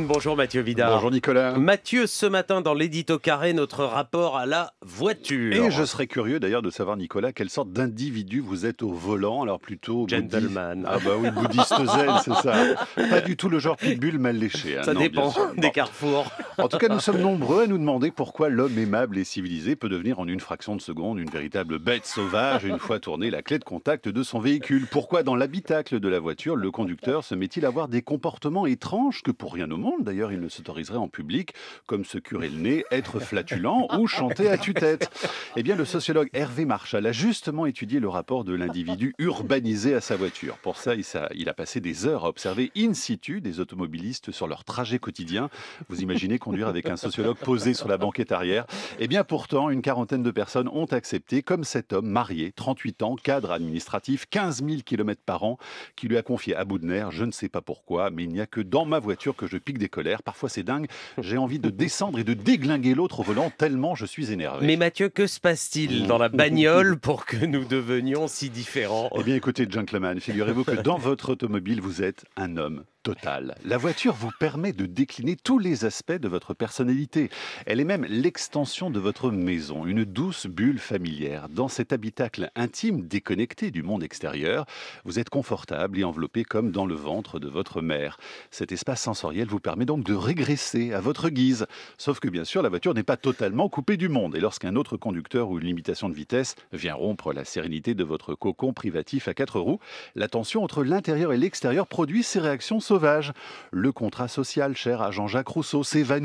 Bonjour Mathieu Vidard. Bonjour Nicolas. Mathieu, ce matin dans l'édito carré, notre rapport à la voiture. Et je serais curieux d'ailleurs de savoir Nicolas, quelle sorte d'individu vous êtes au volant, alors plutôt... Gentleman. Ah bah oui, bouddhiste zen, c'est ça. Pas du tout le genre pitbull mal léché. Hein. Ça dépend des carrefours. En tout cas, nous sommes nombreux à nous demander pourquoi l'homme aimable et civilisé peut devenir en une fraction de seconde une véritable bête sauvage une fois tournée la clé de contact de son véhicule. Pourquoi dans l'habitacle de la voiture, le conducteur se met-il à avoir des comportements étranges que pour rien au monde, d'ailleurs, il ne s'autoriserait en public, comme se curer le nez, être flatulent ou chanter à tue-tête Eh bien, le sociologue Hervé Marchal a justement étudié le rapport de l'individu urbanisé à sa voiture. Pour ça, il a passé des heures à observer in situ des automobilistes sur leur trajet quotidien. Vous imaginez conduire avec un sociologue posé sur la banquette arrière. Et eh bien pourtant, une quarantaine de personnes ont accepté, comme cet homme marié, 38 ans, cadre administratif, 15 000 km par an, qui lui a confié à bout de nerfs, je ne sais pas pourquoi, mais il n'y a que dans ma voiture que je pique des colères. Parfois c'est dingue, j'ai envie de descendre et de déglinguer l'autre au volant tellement je suis énervé. Mais Mathieu, que se passe-t-il mm. dans la bagnole pour que nous devenions si différents Eh bien écoutez, gentleman, figurez-vous que dans votre automobile, vous êtes un homme total. La voiture vous permet de décliner tous les aspects de votre votre personnalité. Elle est même l'extension de votre maison, une douce bulle familière. Dans cet habitacle intime, déconnecté du monde extérieur, vous êtes confortable et enveloppé comme dans le ventre de votre mère. Cet espace sensoriel vous permet donc de régresser à votre guise. Sauf que bien sûr, la voiture n'est pas totalement coupée du monde. Et lorsqu'un autre conducteur ou une limitation de vitesse vient rompre la sérénité de votre cocon privatif à quatre roues, la tension entre l'intérieur et l'extérieur produit ces réactions sauvages. Le contrat social, cher à Jean-Jacques Rousseau, s'évanouit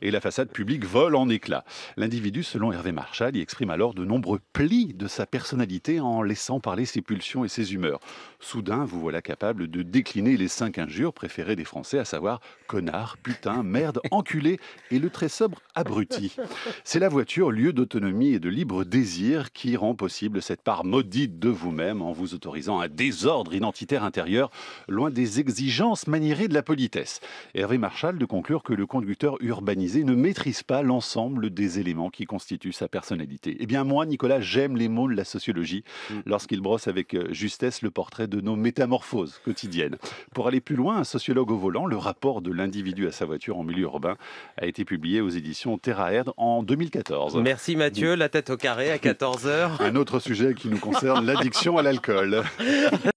et la façade publique vole en éclats. L'individu, selon Hervé Marchal, y exprime alors de nombreux plis de sa personnalité en laissant parler ses pulsions et ses humeurs. Soudain, vous voilà capable de décliner les cinq injures préférées des Français, à savoir connard, putain, merde, enculé et le très sobre abruti. C'est la voiture, lieu d'autonomie et de libre désir, qui rend possible cette part maudite de vous-même en vous autorisant un désordre identitaire intérieur, loin des exigences maniérées de la politesse. Hervé Marchal de conclure que le conducteur urbanisé ne maîtrise pas l'ensemble des éléments qui constituent sa personnalité. Eh bien moi, Nicolas, j'aime les mots de la sociologie mm. lorsqu'il brosse avec euh, justesse le portrait de nos métamorphoses quotidiennes. Pour aller plus loin, un sociologue au volant, le rapport de l'individu à sa voiture en milieu urbain a été publié aux éditions Terra en 2014. Merci Mathieu, la tête au carré à 14h. un autre sujet qui nous concerne, l'addiction à l'alcool.